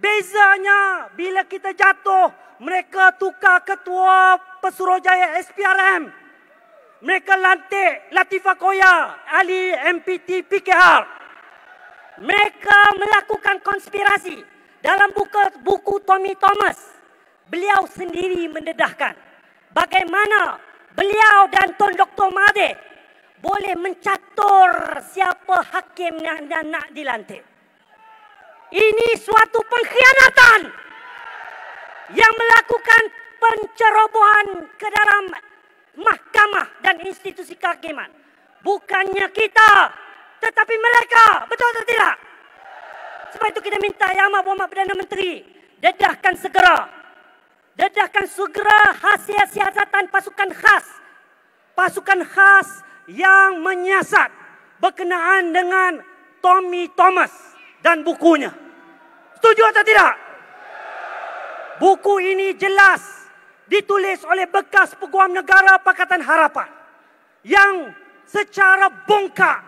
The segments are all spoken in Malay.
Bezanya bila kita jatuh, mereka tukar ketua Pesuruhjaya SPRM. Mereka lantik Latifah Koya, ahli MPT PKH Mereka melakukan konspirasi dalam buku, buku Tommy Thomas. Beliau sendiri mendedahkan bagaimana beliau dan Tun Dr. Mahathir boleh mencatur siapa hakim yang nak dilantik ini suatu pengkhianatan yang melakukan pencerobohan ke dalam mahkamah dan institusi kehakiman. Bukannya kita, tetapi mereka. Betul atau tidak? Sebab itu kita minta Yang Amat Berhormat Perdana Menteri dedahkan segera. Dedahkan segera hasil siasatan pasukan khas. Pasukan khas yang menyiasat berkenaan dengan Tommy Thomas dan bukunya. Setuju atau tidak? Buku ini jelas ditulis oleh bekas peguam negara Pakatan Harapan yang secara bongkak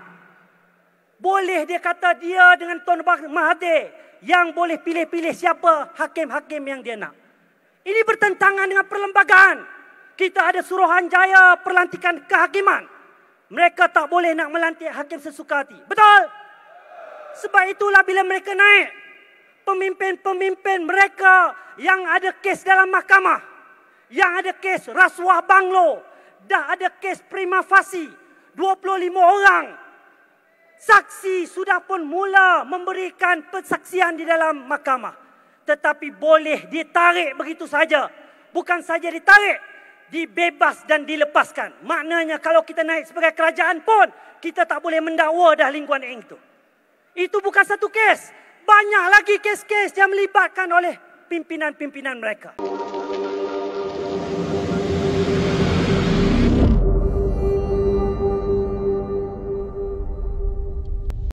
boleh dia kata dia dengan Tuan Mahathir yang boleh pilih-pilih siapa hakim-hakim yang dia nak. Ini bertentangan dengan perlembagaan. Kita ada Suruhanjaya perlantikan kehakiman. Mereka tak boleh nak melantik hakim sesuka hati. Betul? Sebab itulah bila mereka naik, pemimpin-pemimpin mereka yang ada kes dalam mahkamah, yang ada kes rasuah banglo, dah ada kes prima facie, 25 orang saksi sudah pun mula memberikan persaksian di dalam mahkamah. Tetapi boleh ditarik begitu saja. Bukan saja ditarik, dibebas dan dilepaskan. Maknanya kalau kita naik sebagai kerajaan pun, kita tak boleh mendakwa dah lingkungan yang itu. Itu bukan satu kes. Banyak lagi kes-kes yang melibatkan oleh pimpinan-pimpinan mereka.